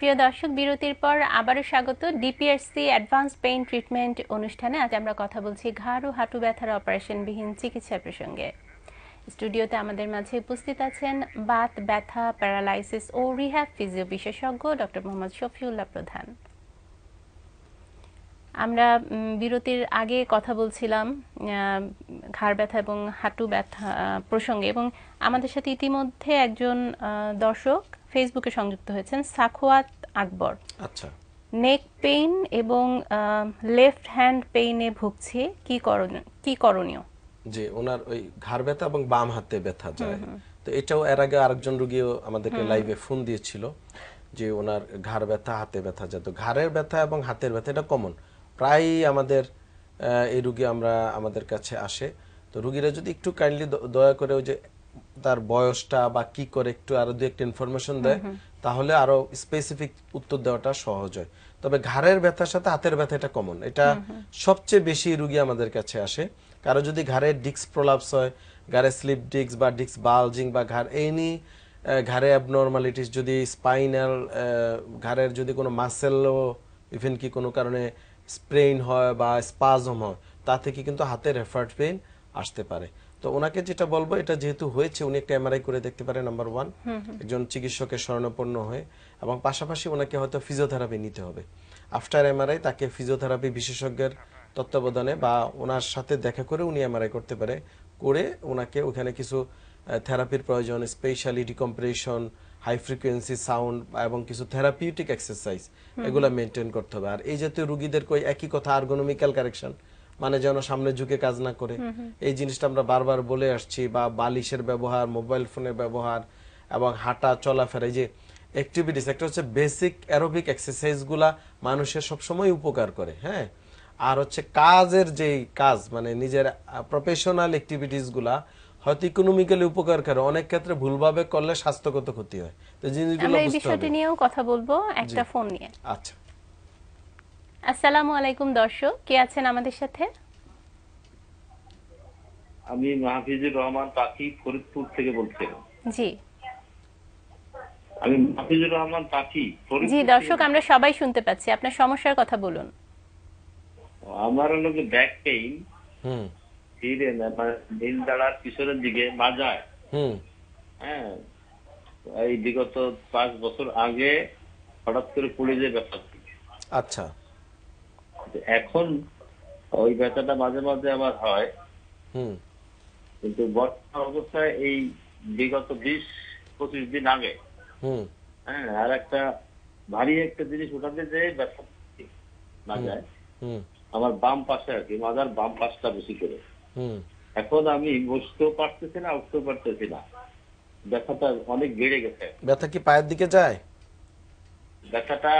প্রিয় দর্শক বিরতির পর আবারও স্বাগত ডিপিএসসি অ্যাডভান্স পেইন ট্রিটমেন্ট অনুষ্ঠানে আজ আমরা কথা বলছি ঘাড় ও হাঁটু ব্যথার অপারেশনবিহীন চিকিৎসা প্রসঙ্গে স্টুডিওতে আমাদের মাঝে উপস্থিত আছেন বাত ব্যথা প্যারালাইসিস ও রিহ্যাব ফিজিও বিশেষজ্ঞ ডক্টর মোহাম্মদ শফিউল্লাহ প্রধান আমরা বিরতির আগে কথা বলছিলাম ঘাড় ব্যথা এবং হাঁটু ব্যথা প্রসঙ্গে এবং আমাদের সাথে ইতিমধ্যে একজন দর্শক ফেসবুকে সংযুক্ত হয়েছেন সাখোয়াত আকবর আচ্ছা নেক পেইন এবং লেফট হ্যান্ড পেইনে ভুগছি কি করণীয় কি করণীয় জি ওনার ওই ঘাড় ব্যথা এবং বাম হাতে ব্যথা যায় তো এটাও এর আগে আরেকজন রোগীও আমাদেরকে লাইভে ফোন দিয়েছিল যে ওনার ঘাড় ব্যথা হাতে ব্যথা যায় তো ঘাড়ের ব্যথা এবং হাতের ব্যথা এটা কমন প্রায়ই আমাদের এই রুগী আমরা আমাদের কাছে আসে তো রুগীরা যদি একটু কাইন্ডলি দয়া করে ওই যে তার বয়সটা বা কি করে একটু আরো দু একটা ইনফরমেশন দেয় তাহলে আরো স্পেসিফিক উত্তর দেওয়াটা সহজ হয় তবে ঘাড়ের ব্যথার সাথে হাতের ব্যথা এটা কমন এটা সবচেয়ে বেশি রুগী আমাদের কাছে আসে কারো যদি ঘাড়ের ডিক্স প্রলাপস হয় ঘাড়ে স্লিপ ডিক্স বা ডিক্স বালজিং বা ঘাড় এনি ঘাড়ে অ্যাবনর্মালিটিস যদি স্পাইনাল ঘাড়ের যদি কোনো মাসেলও ইভেন কি কোনো কারণে স্প্রেইন হয় বা স্পাজম হয় তা থেকে কিন্তু হাতের রেফার্ড পেইন আসতে পারে তো ওনাকে যেটা বলবো এটা যেহেতু হয়েছে উনি একটা এমআরআই করে দেখতে পারে নাম্বার ওয়ান একজন চিকিৎসকের শরণাপন্ন হয়ে এবং পাশাপাশি ওনাকে হয়তো ফিজিওথেরাপি নিতে হবে আফটার এমআরআই তাকে ফিজিওথেরাপি বিশেষজ্ঞের তত্ত্বাবধানে বা ওনার সাথে দেখা করে উনি এমআরআই করতে পারে করে ওনাকে ওখানে কিছু থেরাপির প্রয়োজন specially decompression high frequency sound এবং কিছু থেরাপিউটিক এক্সারসাইজ এগুলো মেনটেন করতে হবে আর এই জাতীয় রুগীদের কই একই কথা আর্গোনমিক্যাল কারেকশন মানে যেন সামনে ঝুঁকে কাজ না করে এই জিনিসটা আমরা বারবার বলে আসছি বা বালিশের ব্যবহার মোবাইল ফোনের ব্যবহার এবং হাঁটা চলাফেরা যে অ্যাক্টিভিটিস একটা হচ্ছে বেসিক অ্যারোবিক এক্সারসাইজগুলা মানুষের সবসময় উপকার করে হ্যাঁ আর হচ্ছে কাজের যেই কাজ মানে নিজের প্রফেশনাল অ্যাক্টিভিটিসগুলা হয়তো ইকোনমিক্যালি উপকার করে অনেক ক্ষেত্রে ভুলভাবে করলে স্বাস্থ্যগত ক্ষতি হয় তো জিনিসগুলো আমরা এই বিষয়টি নিয়েও কথা বলবো একটা ফোন নিয়ে আচ্ছা আসসালামু আলাইকুম দর্শক কে আছেন আমাদের সাথে আমি মাহফিজুর রহমান পাখি ফরিদপুর থেকে বলছি জি আমি মাহফিজুর রহমান পাখি জি দর্শক আমরা সবাই শুনতে পাচ্ছি আপনার সমস্যার কথা বলুন আমার হলো যে ব্যাক পেইন হুম ধীরে না দিন দাঁড়ার পিছনের দিকে বাজায় হুম হ্যাঁ এই বিগত পাঁচ বছর আগে হঠাৎ করে পুলিশে ব্যাপার আচ্ছা এখন ওই ব্যথাটা মাঝে মাঝে আমার হয় কিন্তু বর্তমান অবস্থায় এই বিগত বিশ পঁচিশ দিন আগে হ্যাঁ আর একটা ভারী একটা জিনিস উঠাতে যে ব্যথা না যায় আমার বাম পাশে আর কি মাজার বাম পাশটা বেশি করে এখন আমি বসতেও পারতেছি না উঠতেও পারতেছি না ব্যথাটা অনেক বেড়ে গেছে ব্যথা কি পায়ের দিকে যায় ব্যথাটা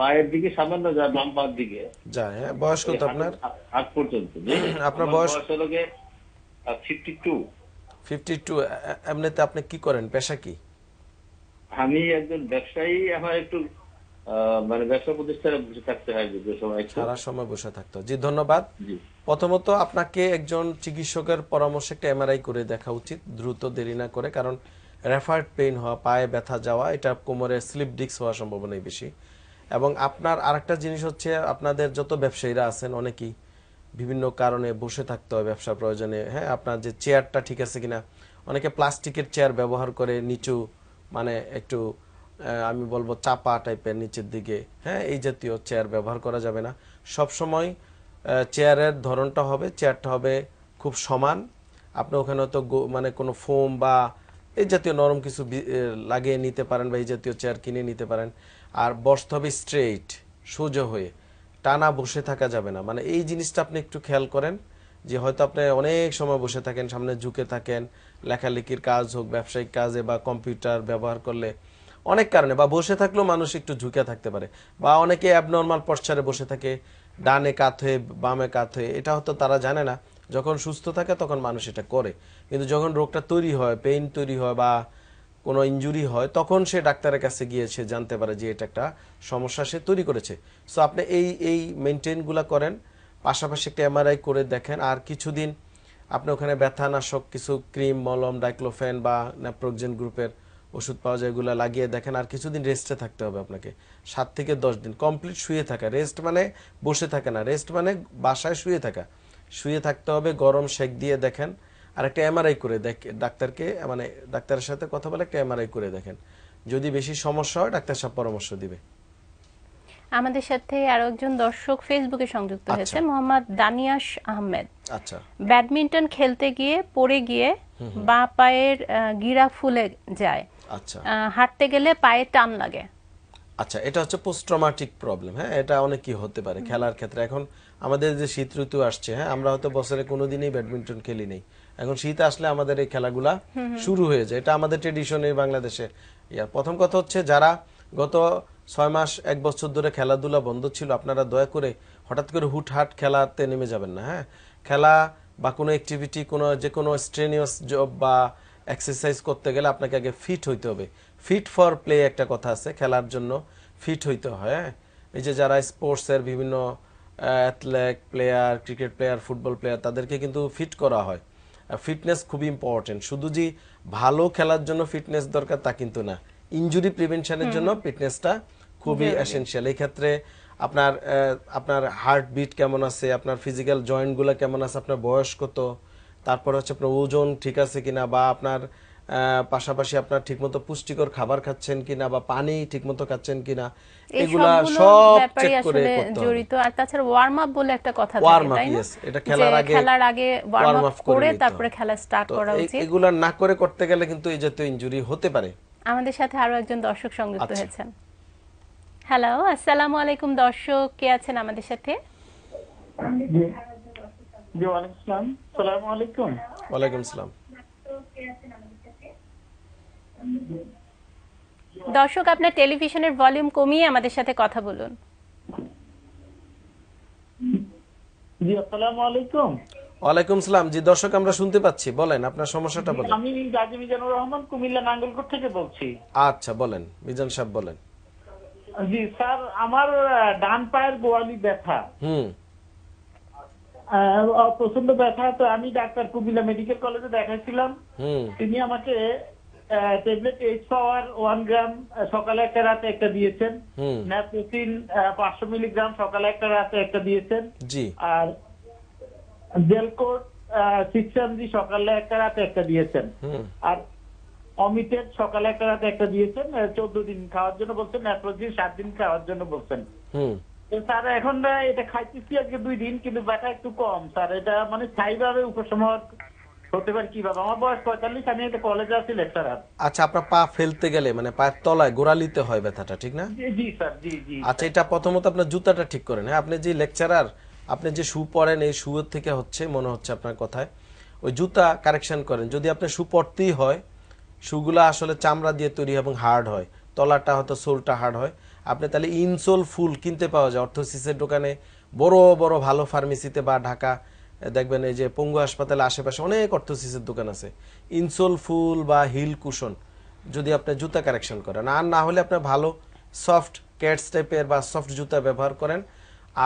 পায়ের দিকে সামান্য যায় বাম পার দিকে যায় হ্যাঁ বয়স কত আপনার হাত পর্যন্ত আপনার বয়স ফিফটি টু ফিফটি টু এমনিতে আপনি কি করেন পেশা কি আমি একজন ব্যবসায়ী আমার একটু মানে সারা সময় বসে ধন্যবাদ প্রথমত আপনাকে একজন চিকিৎসকের একটা করে দেখা উচিত দ্রুত দেরি না করে কারণ পেইন হওয়া পায়ে যাওয়া এটা কোমরে স্লিপ ডিস্ক হওয়ার সম্ভাবনাই বেশি এবং আপনার আরেকটা জিনিস হচ্ছে আপনাদের যত ব্যবসায়ীরা আছেন অনেকেই বিভিন্ন কারণে বসে থাকতে হয় ব্যবসা প্রয়োজনে হ্যাঁ আপনার যে চেয়ারটা ঠিক আছে কিনা অনেকে প্লাস্টিকের চেয়ার ব্যবহার করে নিচু মানে একটু আমি বলবো চাপা টাইপের নিচের দিকে হ্যাঁ এই জাতীয় চেয়ার ব্যবহার করা যাবে না সব সময় চেয়ারের ধরনটা হবে চেয়ারটা হবে খুব সমান আপনি ওখানে হয়তো মানে কোনো ফোম বা এই জাতীয় নরম কিছু লাগিয়ে নিতে পারেন বা এই জাতীয় চেয়ার কিনে নিতে পারেন আর বস্তবে স্ট্রেট স্ট্রেইট সোজা হয়ে টানা বসে থাকা যাবে না মানে এই জিনিসটা আপনি একটু খেয়াল করেন যে হয়তো আপনি অনেক সময় বসে থাকেন সামনে ঝুঁকে থাকেন লেখালেখির কাজ হোক ব্যবসায়িক কাজে বা কম্পিউটার ব্যবহার করলে অনেক কারণে বা বসে থাকলেও মানুষ একটু ঝুঁকে থাকতে পারে বা অনেকে অ্যাবনর্মাল পশ্চারে বসে থাকে ডানে কাত হয়ে বামে কাত হয়ে এটা হয়তো তারা জানে না যখন সুস্থ থাকে তখন মানুষ এটা করে কিন্তু যখন রোগটা তৈরি হয় পেইন তৈরি হয় বা কোনো ইঞ্জুরি হয় তখন সে ডাক্তারের কাছে গিয়ে সে জানতে পারে যে এটা একটা সমস্যা সে তৈরি করেছে সো আপনি এই এই মেনটেনগুলো করেন পাশাপাশি একটা এমআরআই করে দেখেন আর কিছুদিন আপনি ওখানে ব্যথানাশক কিছু ক্রিম মলম ডাইক্লোফেন বা ন্যাপ্রোকজেন গ্রুপের ওষুধ পাওয়া যায় এগুলো লাগিয়ে দেখেন আর কিছুদিন রেস্টে থাকতে হবে আপনাকে সাত থেকে দশ দিন কমপ্লিট শুয়ে থাকা রেস্ট মানে বসে থাকে না রেস্ট মানে বাসায় শুয়ে থাকা শুয়ে থাকতে হবে গরম সেঁক দিয়ে দেখেন আর একটা এমআরআই করে দেখে ডাক্তারকে মানে ডাক্তারের সাথে কথা বলে একটা এমআরআই করে দেখেন যদি বেশি সমস্যা হয় ডাক্তার সাহেব পরামর্শ দিবে আমাদের সাথে আরো একজন দর্শক ফেসবুকে সংযুক্ত আচ্ছা। হয়েছে মোহাম্মদ দানিয়াস আহমেদ আচ্ছা ব্যাডমিন্টন খেলতে গিয়ে পড়ে গিয়ে বা পায়ের গিরা ফুলে যায় আচ্ছা হাঁটতে গেলে পায়ে টান লাগে আচ্ছা এটা হচ্ছে পোস্ট ট্রমাটিক প্রবলেম হ্যাঁ এটা অনেক কি হতে পারে খেলার ক্ষেত্রে এখন আমাদের যে শীত ঋতু আসছে হ্যাঁ আমরা হয়তো বছরে কোনোদিনই ব্যাডমিন্টন খেলি নেই এখন শীত আসলে আমাদের এই খেলাগুলা শুরু হয়ে যায় এটা আমাদের ট্রেডিশন এই বাংলাদেশে ইয়ার প্রথম কথা হচ্ছে যারা গত ছয় মাস এক বছর ধরে খেলাধুলা বন্ধ ছিল আপনারা দয়া করে হঠাৎ করে হুটহাট খেলাতে নেমে যাবেন না হ্যাঁ খেলা বা কোনো অ্যাক্টিভিটি কোনো যে কোনো স্ট্রেনিয়াস জব বা এক্সারসাইজ করতে গেলে আপনাকে আগে ফিট হইতে হবে ফিট ফর প্লে একটা কথা আছে খেলার জন্য ফিট হইতে হয় হ্যাঁ? এই যে যারা স্পোর্টসের বিভিন্ন athlete player cricket player football player তাদেরকে কিন্তু ফিট করা হয় ফিটনেস খুবই ইম্পর্টেন্ট শুধু যে ভালো খেলার জন্য ফিটনেস দরকার তা কিন্তু না ইঞ্জুরি প্রিভেনশনের জন্য ফিটনেসটা খুবই এসেনশিয়াল এই ক্ষেত্রে আপনার আপনার হার্ট বিট কেমন আছে আপনার ফিজিক্যাল জয়েন্টগুলো কেমন আছে আপনার বয়স কত তারপর হচ্ছে আপনার ওজন ঠিক আছে কিনা বা আপনার পাশাপাশি আপনার ঠিকমতো পুষ্টিকর খাবার খাচ্ছেন কিনা বা পানি ঠিকমতো খাচ্ছেন কিনা এগুলা সব চেক করে জড়িত আর তাছাড়া ওয়ার্ম আপ বলে একটা কথা থাকে তাই না এটা খেলার আগে খেলার আগে ওয়ার্ম আপ করে তারপরে খেলা স্টার্ট করা উচিত এগুলা না করে করতে গেলে কিন্তু এই জাতীয় ইনজুরি হতে পারে আমাদের সাথে আরো একজন দর্শক সংযুক্ত আচ্ছা। হয়েছেন হ্যালো আসসালামু আলাইকুম দর্শক কে আছেন আমাদের সাথে জি ওয়ালাইকুম আসসালাম আসসালামু আলাইকুম ওয়ালাইকুম আসসালাম দর্শক আপনার টেলিভিশনের ভলিউম কমিয়ে আমাদের সাথে কথা বলুন জি আসসালামু আলাইকুম ওয়ালাইকুম সালাম জি দর্শক আমরা শুনতে পাচ্ছি বলেন আপনার সমস্যাটা বলেন আমি গাজী মিজানুর রহমান কুমিল্লা নাঙ্গলকোট থেকে বলছি আচ্ছা বলেন মিজান সাহেব বলেন জি স্যার আমার ডান পায়ের গোয়ালি ব্যথা হুম প্রচন্ড ব্যথা তো আমি ডাক্তার কুমিল্লা মেডিকেল কলেজে দেখাইছিলাম তিনি আমাকে tablet eight power one gram সকালে একটা রাতে একটা দিয়েছেন ন্যাপ্রোসিন পাঁচশো মিলিগ্রাম সকালে একটা রাতে একটা দিয়েছেন আর জেলকোট সিক্স এমজি সকালে একটা রাতে একটা দিয়েছেন আর অমিতের সকালে একটা রাতে একটা দিয়েছেন চোদ্দ দিন খাওয়ার জন্য বলছেন ন্যাপ্রোসিন সাত দিন খাওয়ার জন্য বলছেন স্যার এখন এটা খাইতেছি আজকে দুই দিন কিন্তু ব্যাটা একটু কম স্যার এটা মানে স্থায়ীভাবে উপশম হওয়ার আপনি যে শু পরেন এই থেকে হচ্ছে মনে হচ্ছে আপনার কথায় ওই জুতা কারেকশন করেন যদি আপনি শু পরতেই হয় শুগুলো আসলে চামড়া দিয়ে তৈরি এবং হার্ড হয় তলাটা হয়তো সোলটা হার্ড হয় আপনি তাহলে ইনসোল ফুল কিনতে পাওয়া যায় অর্থোসিসের দোকানে বড় বড় ভালো ফার্মেসিতে বা ঢাকা দেখবেন এই যে পঙ্গু হাসপাতালে আশেপাশে অনেক অর্থোসিসের দোকান আছে ইনসোল ফুল বা হিল কুশন যদি আপনি জুতা কারেকশন করেন আর না হলে আপনি ভালো সফট ক্যাটস টাইপের বা সফট জুতা ব্যবহার করেন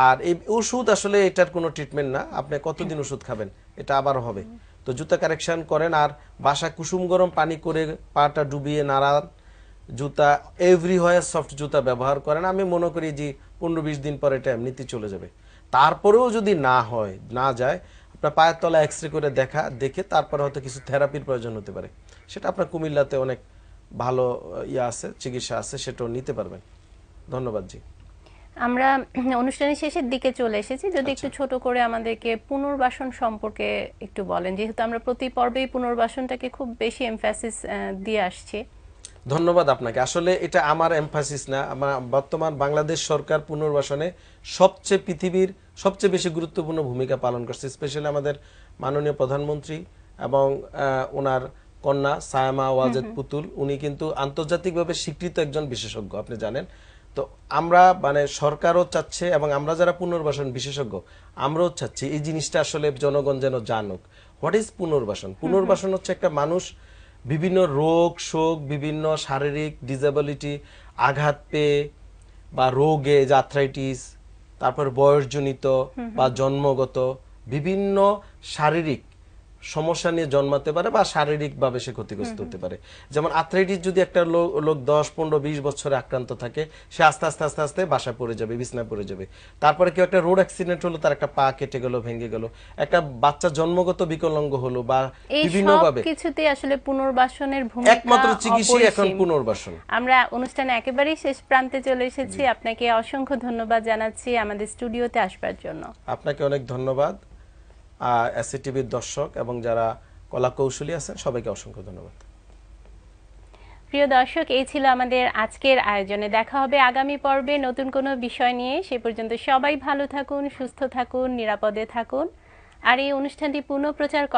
আর এই ওষুধ আসলে এটার কোনো ট্রিটমেন্ট না আপনি কতদিন ওষুধ খাবেন এটা আবারও হবে তো জুতা কারেকশন করেন আর বাসা কুসুম গরম পানি করে পাটা ডুবিয়ে নাড়ান জুতা এভরি হয়ে সফট জুতা ব্যবহার করেন আমি মনে করি যে পনেরো বিশ দিন পর এটা এমনিতেই চলে যাবে তারপরেও যদি না হয় না যায় আপনার পায়ের তলা এক্স রে করে দেখা দেখে তারপরে হয়তো কিছু থেরাপির প্রয়োজন হতে পারে সেটা আপনার কুমিল্লাতে অনেক ভালো ইয়ে আছে চিকিৎসা আছে সেটাও নিতে পারবেন ধন্যবাদ জি আমরা অনুষ্ঠানের শেষের দিকে চলে এসেছি যদি আচ্ছা। একটু ছোট করে আমাদেরকে পুনর্বাসন সম্পর্কে একটু বলেন যেহেতু আমরা প্রতি পর্বেই পুনর্বাসনটাকে খুব বেশি এমফ্যাসিস দিয়ে আসছি ধন্যবাদ আপনাকে আসলে এটা আমার এমফাসিস না আমার বর্তমান বাংলাদেশ সরকার পুনর্বাসনে সবচেয়ে পৃথিবীর সবচেয়ে বেশি গুরুত্বপূর্ণ ভূমিকা পালন করছে স্পেশালি আমাদের মাননীয় প্রধানমন্ত্রী এবং ওনার কন্যা সায়মা ওয়াজেদ পুতুল উনি কিন্তু আন্তর্জাতিকভাবে স্বীকৃত একজন বিশেষজ্ঞ আপনি জানেন তো আমরা মানে সরকারও চাচ্ছে এবং আমরা যারা পুনর্বাসন বিশেষজ্ঞ আমরাও চাচ্ছি এই জিনিসটা আসলে জনগণ যেন জানুক হোয়াট ইজ পুনর্বাসন পুনর্বাসন হচ্ছে একটা মানুষ বিভিন্ন রোগ শোক বিভিন্ন শারীরিক ডিজেবিলিটি আঘাত পেয়ে বা রোগে যাত্রাইটিস তারপর বয়সজনিত বা জন্মগত বিভিন্ন শারীরিক সমস্যা নিয়ে জন্মাতে পারে বা শারীরিকভাবে সে ক্ষতিগ্রস্ত হতে পারে যেমন আর্থ্রাইটিস যদি একটা লোক দশ পনেরো বিশ বছরে আক্রান্ত থাকে সে আস্তে আস্তে আস্তে আস্তে বাসা পড়ে যাবে বিছনায় পড়ে যাবে তারপরে কেউ একটা রোড অ্যাক্সিডেন্ট হলো তার একটা পা কেটে গেল ভেঙে গেল একটা বাচ্চা জন্মগত বিকলাঙ্গ হলো বা বিভিন্ন ভাবে কিছুতে আসলে পুনর্বাসনের ভূমিকা একমাত্র চিকিৎসাই এখন পুনর্বাসন আমরা অনুষ্ঠানে একেবারেই শেষ প্রান্তে চলে এসেছি আপনাকে অসংখ্য ধন্যবাদ জানাচ্ছি আমাদের স্টুডিওতে আসবার জন্য আপনাকে অনেক ধন্যবাদ আর দর্শক এবং যারা কলা কৌশলী আছেন সবাইকে অসংখ্য ধন্যবাদ প্রিয় দর্শক এই ছিল আমাদের আজকের আয়োজনে দেখা হবে আগামী পর্বে নতুন কোনো বিষয় নিয়ে সে পর্যন্ত সবাই ভালো থাকুন সুস্থ থাকুন নিরাপদে থাকুন আর এই অনুষ্ঠানটি পুনঃপ্রচার